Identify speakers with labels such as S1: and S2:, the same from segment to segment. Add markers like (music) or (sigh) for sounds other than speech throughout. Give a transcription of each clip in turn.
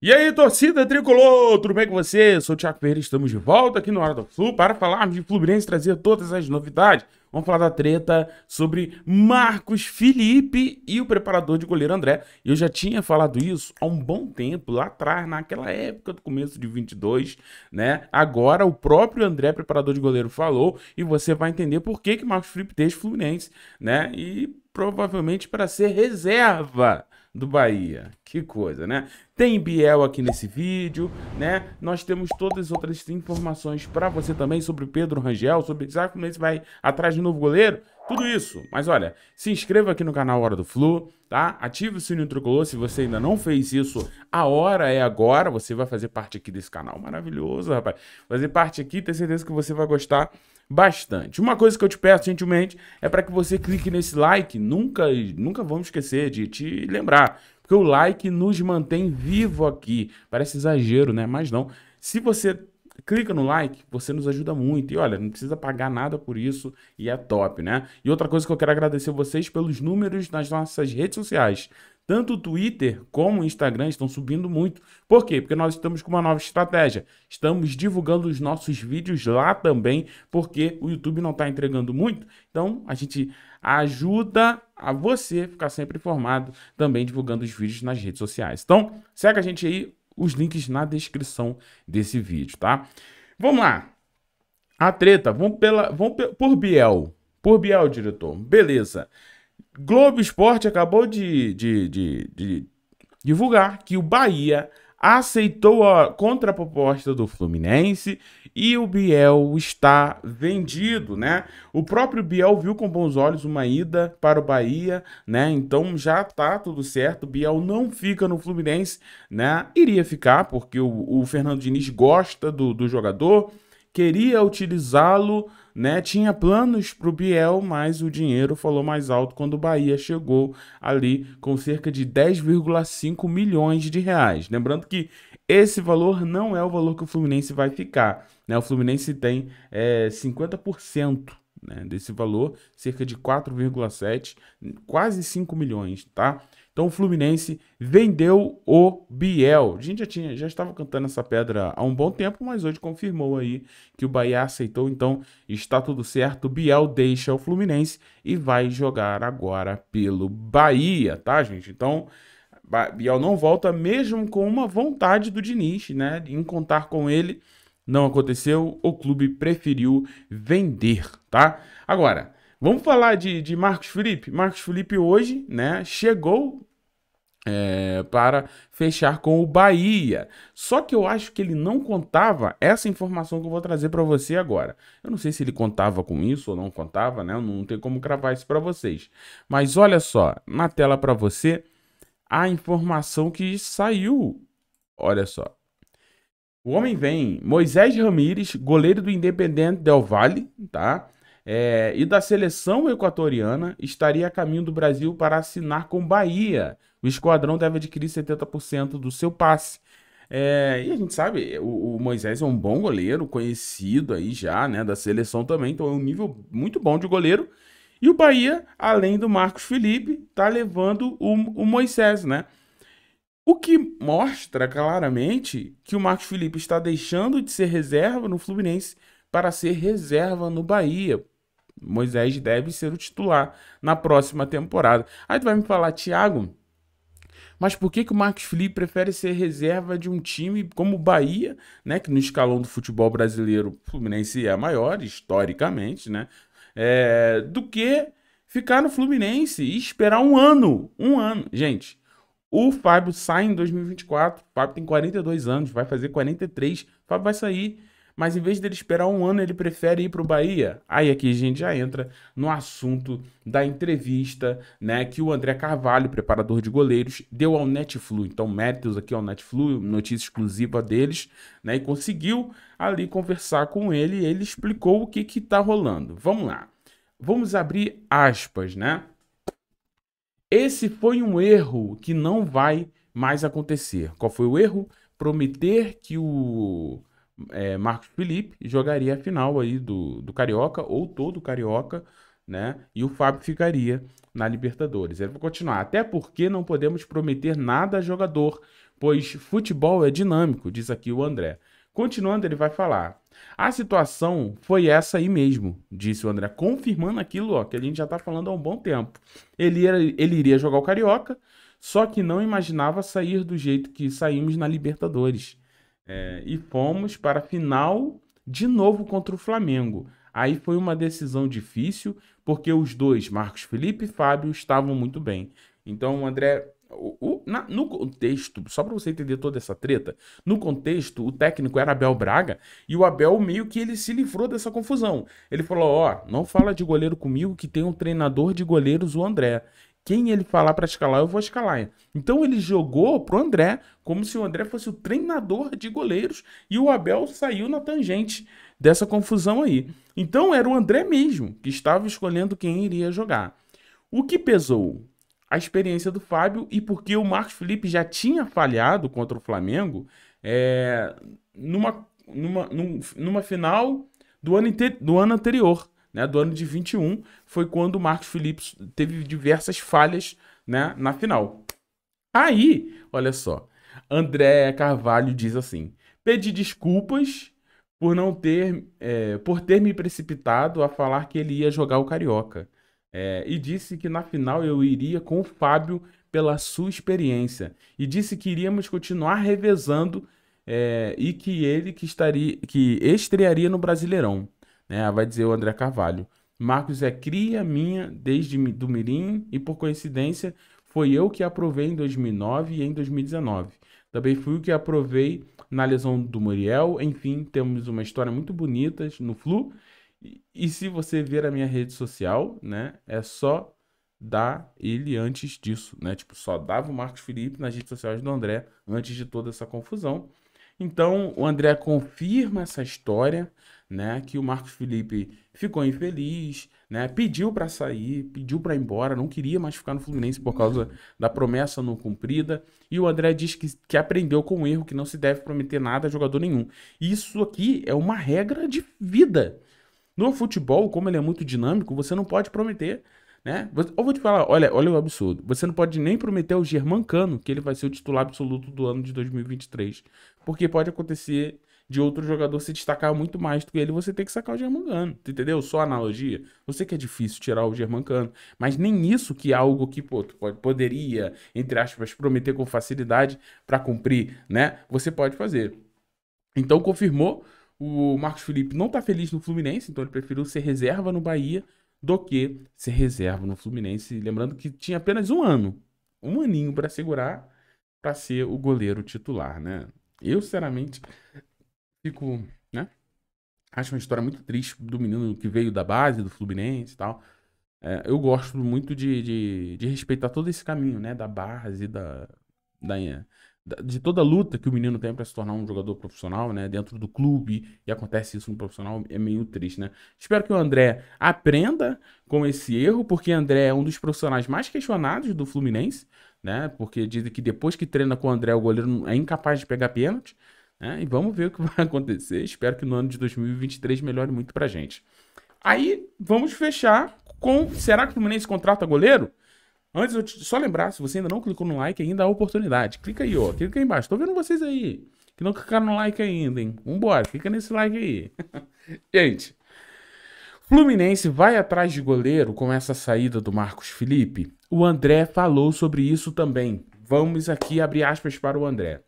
S1: E aí, torcida tricolor, tudo bem com você? Eu sou o Thiago Pereira, estamos de volta aqui no Hora do Flu para falarmos de Fluminense e trazer todas as novidades. Vamos falar da treta sobre Marcos Felipe e o preparador de goleiro André. Eu já tinha falado isso há um bom tempo, lá atrás, naquela época do começo de 22, né? Agora o próprio André, preparador de goleiro, falou e você vai entender por que que Marcos Felipe deixa o Fluminense, né? E provavelmente para ser reserva do Bahia. Que coisa, né? Tem Biel aqui nesse vídeo, né? Nós temos todas as outras informações para você também sobre o Pedro Rangel, sobre o Fluminense vai atrás de novo goleiro, tudo isso. Mas olha, se inscreva aqui no canal Hora do Flu, tá? Ative o sininho tricolor se você ainda não fez isso. A hora é agora, você vai fazer parte aqui desse canal maravilhoso, rapaz. Fazer parte aqui, tenho certeza que você vai gostar bastante. Uma coisa que eu te peço gentilmente é para que você clique nesse like, nunca, nunca vamos esquecer de te lembrar, porque o like nos mantém vivo aqui. Parece exagero, né? Mas não. Se você clica no like, você nos ajuda muito. E olha, não precisa pagar nada por isso e é top, né? E outra coisa que eu quero agradecer vocês pelos números nas nossas redes sociais. Tanto o Twitter como o Instagram estão subindo muito. Por quê? Porque nós estamos com uma nova estratégia. Estamos divulgando os nossos vídeos lá também, porque o YouTube não está entregando muito. Então, a gente ajuda a você ficar sempre informado também divulgando os vídeos nas redes sociais. Então, segue a gente aí, os links na descrição desse vídeo, tá? Vamos lá. A treta, vamos, pela, vamos por Biel. Por Biel, diretor. Beleza. Globo Esporte acabou de, de, de, de divulgar que o Bahia aceitou a contraproposta do Fluminense e o Biel está vendido, né? O próprio Biel viu com bons olhos uma ida para o Bahia, né? Então já tá tudo certo. O Biel não fica no Fluminense, né? Iria ficar porque o, o Fernando Diniz gosta do, do jogador queria utilizá-lo, né? Tinha planos para o Biel, mas o dinheiro falou mais alto quando o Bahia chegou ali com cerca de 10,5 milhões de reais. Lembrando que esse valor não é o valor que o Fluminense vai ficar, né? O Fluminense tem é, 50%. Né, desse valor, cerca de 4,7, quase 5 milhões, tá? Então o Fluminense vendeu o Biel. A gente já tinha, já estava cantando essa pedra há um bom tempo, mas hoje confirmou aí que o Bahia aceitou, então está tudo certo. Biel deixa o Fluminense e vai jogar agora pelo Bahia, tá, gente? Então, Biel não volta mesmo com uma vontade do Diniz, né, em contar com ele. Não aconteceu, o clube preferiu vender, tá? Agora, Vamos falar de, de Marcos Felipe? Marcos Felipe hoje, né, chegou é, para fechar com o Bahia. Só que eu acho que ele não contava essa informação que eu vou trazer para você agora. Eu não sei se ele contava com isso ou não contava, né? Eu não tem como cravar isso para vocês. Mas olha só, na tela para você a informação que saiu. Olha só. O homem vem, Moisés Ramires, goleiro do Independente Del Valle, tá? é, e da seleção equatoriana estaria a caminho do Brasil para assinar com Bahia. O esquadrão deve adquirir 70% do seu passe. É, e a gente sabe, o, o, Moisés é um bom goleiro, conhecido aí já, né, da seleção também, então é um nível muito bom de goleiro. E o Bahia, além do Marcos Felipe, tá levando o, o Moisés, né? O que mostra claramente que o Marcos Felipe está deixando de ser reserva no Fluminense para ser reserva no Bahia. Moisés deve ser o titular na próxima temporada. Aí tu vai me falar, Thiago, mas por que, que o Marcos Felipe prefere ser reserva de um time como o Bahia, né? Que no escalão do futebol brasileiro, o Fluminense é maior, historicamente, né? É, do que ficar no Fluminense e esperar um ano. Um ano. Gente, o Fábio sai em 2024. O Fábio tem 42 anos, vai fazer 43. O Fábio vai sair mas em vez dele esperar um ano, ele prefere ir para o Bahia. Aí aqui a gente já entra no assunto da entrevista né, que o André Carvalho, preparador de goleiros, deu ao Netflu. Então, méritos aqui ao Netflu, notícia exclusiva deles, né, e conseguiu ali conversar com ele ele explicou o que está que tá rolando. Vamos lá. Vamos abrir aspas, né? Esse foi um erro que não vai mais acontecer. Qual foi o erro? Prometer que o é, Marcos Felipe jogaria a final aí do, do Carioca, ou todo Carioca, né? E o Fábio ficaria na Libertadores. Ele vai continuar. Até porque não podemos prometer nada a jogador, pois futebol é dinâmico, diz aqui o André. Continuando, ele vai falar. A situação foi essa aí mesmo, disse o André, confirmando aquilo ó, que a gente já está falando há um bom tempo. Ele, era, ele iria jogar o Carioca, só que não imaginava sair do jeito que saímos na Libertadores. É, e fomos para a final de novo contra o Flamengo. Aí foi uma decisão difícil, porque os dois, Marcos Felipe e Fábio, estavam muito bem. Então, André. O, o, na, no contexto, só para você entender toda essa treta, no contexto, o técnico era Abel Braga e o Abel meio que ele se livrou dessa confusão. Ele falou: Ó, oh, não fala de goleiro comigo que tem um treinador de goleiros, o André. Quem ele falar para escalar, eu vou escalar. Então ele jogou pro André como se o André fosse o treinador de goleiros e o Abel saiu na tangente dessa confusão aí. Então era o André mesmo que estava escolhendo quem iria jogar. O que pesou? A experiência do Fábio e porque o Marcos Felipe já tinha falhado contra o Flamengo é, numa, numa, numa final do ano, do ano anterior né, do ano de 21, foi quando o Marcos Phillips teve diversas falhas né, na final. Aí, olha só, André Carvalho diz assim: pedi desculpas por não ter, é, por ter me precipitado a falar que ele ia jogar o carioca. É, e disse que na final eu iria com o Fábio pela sua experiência e disse que iríamos continuar revezando é, e que ele que estaria que estrearia no Brasileirão. Né? Vai dizer o André Carvalho. Marcos é cria minha desde do Mirim e, por coincidência, foi eu que aprovei em 2009 e em 2019. Também fui o que aprovei na lesão do Muriel. Enfim, temos uma história muito bonita no Flu. E, e se você ver a minha rede social, né, é só dar ele antes disso, né? Tipo, só dava o Marcos Felipe nas redes sociais do André antes de toda essa confusão. Então, o André confirma essa história né, que o Marcos Felipe ficou infeliz, né, pediu para sair, pediu para ir embora, não queria mais ficar no Fluminense por causa da promessa não cumprida, e o André diz que, que aprendeu com o erro que não se deve prometer nada a jogador nenhum. Isso aqui é uma regra de vida. No futebol, como ele é muito dinâmico, você não pode prometer né? Eu vou te falar, olha, olha o absurdo. Você não pode nem prometer ao Germancano que ele vai ser o titular absoluto do ano de 2023, porque pode acontecer de outro jogador se destacar muito mais do que ele, você tem que sacar o Germancano, entendeu? Só analogia. Eu sei que é difícil tirar o Germancano, mas nem isso que é algo que pô, pode, poderia, entre aspas, prometer com facilidade para cumprir, né? Você pode fazer. Então confirmou, o Marcos Felipe não tá feliz no Fluminense, então ele preferiu ser reserva no Bahia do que ser reserva no Fluminense, lembrando que tinha apenas um ano, um aninho para segurar para ser o goleiro titular, né? Eu, sinceramente, fico, né? Acho uma história muito triste do menino que veio da base, do Fluminense e tal. É, eu gosto muito de, de, de, respeitar todo esse caminho, né? Da base, da, da, da de toda a luta que o menino tem para se tornar um jogador profissional, né? Dentro do clube, e acontece isso no profissional, é meio triste, né? Espero que o André aprenda com esse erro, porque André é um dos profissionais mais questionados do Fluminense, né? Porque dizem que depois que treina com o André, o goleiro é incapaz de pegar pênalti. Né? E vamos ver o que (laughs) vai acontecer. Espero que no ano de 2023 melhore muito pra gente. Aí vamos fechar com. Será que o Fluminense contrata goleiro? Antes, eu te, só lembrar, se você ainda não clicou no like, ainda há oportunidade. Clica aí, ó. Clica aí embaixo. Tô vendo vocês aí. Que não clicaram no like ainda, hein? Vambora, clica nesse like aí. (laughs) gente, Fluminense vai atrás de goleiro com essa saída do Marcos Felipe? O André falou sobre isso também. Vamos aqui abrir aspas para o André.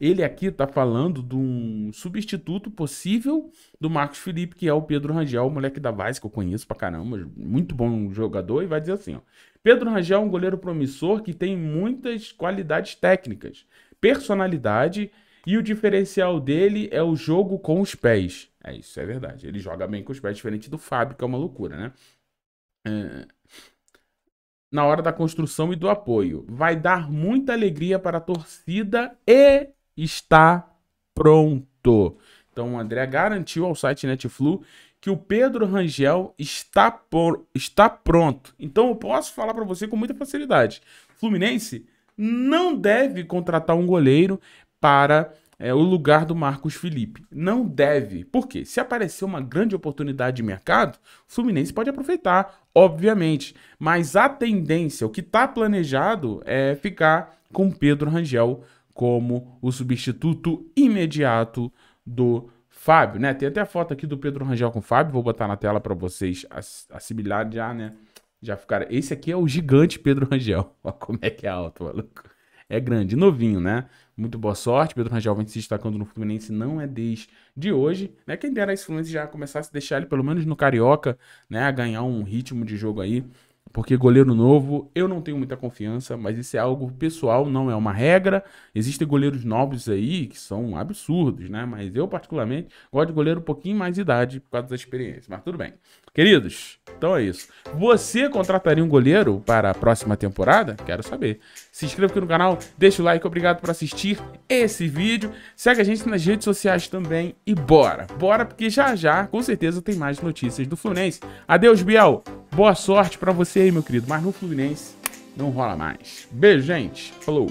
S1: Ele aqui está falando de um substituto possível do Marcos Felipe, que é o Pedro Rangel, o moleque da base que eu conheço pra caramba, muito bom jogador, e vai dizer assim: ó, Pedro Rangel é um goleiro promissor que tem muitas qualidades técnicas, personalidade, e o diferencial dele é o jogo com os pés. É isso, é verdade. Ele joga bem com os pés, diferente do Fábio, que é uma loucura, né? É na hora da construção e do apoio. Vai dar muita alegria para a torcida e está pronto. Então o André garantiu ao site Netflu que o Pedro Rangel está, por, está pronto. Então eu posso falar para você com muita facilidade. Fluminense não deve contratar um goleiro para é, o lugar do Marcos Felipe. Não deve. Por quê? Se aparecer uma grande oportunidade de mercado, Fluminense pode aproveitar, obviamente. Mas a tendência, o que está planejado é ficar com Pedro Rangel como o substituto imediato do Fábio, né? Tem até a foto aqui do Pedro Rangel com o Fábio, vou botar na tela para vocês assimilar já, né? Já ficaram. Esse aqui é o gigante Pedro Rangel. Olha (laughs) como é que é alto, maluco. É grande, novinho, né? Muito boa sorte. Pedro Rangel vem se destacando no Fluminense, não é desde de hoje, né? Quem dera esse Fluminense já começasse a deixar ele, pelo menos no Carioca, né? A ganhar um ritmo de jogo aí porque goleiro novo, eu não tenho muita confiança, mas isso é algo pessoal, não é uma regra. Existem goleiros novos aí que são absurdos, né? Mas eu, particularmente, gosto de goleiro um pouquinho mais de idade por causa da experiência. Mas tudo bem. Queridos, então é isso. Você contrataria um goleiro para a próxima temporada? Quero saber. Se inscreva aqui no canal, deixa o like, obrigado por assistir esse vídeo. Segue a gente nas redes sociais também e bora. Bora porque já já, com certeza, tem mais notícias do Fluminense. Adeus, Biel. Boa sorte para você aí, meu querido. Mas no Fluminense não rola mais. Beijo, gente. Falou.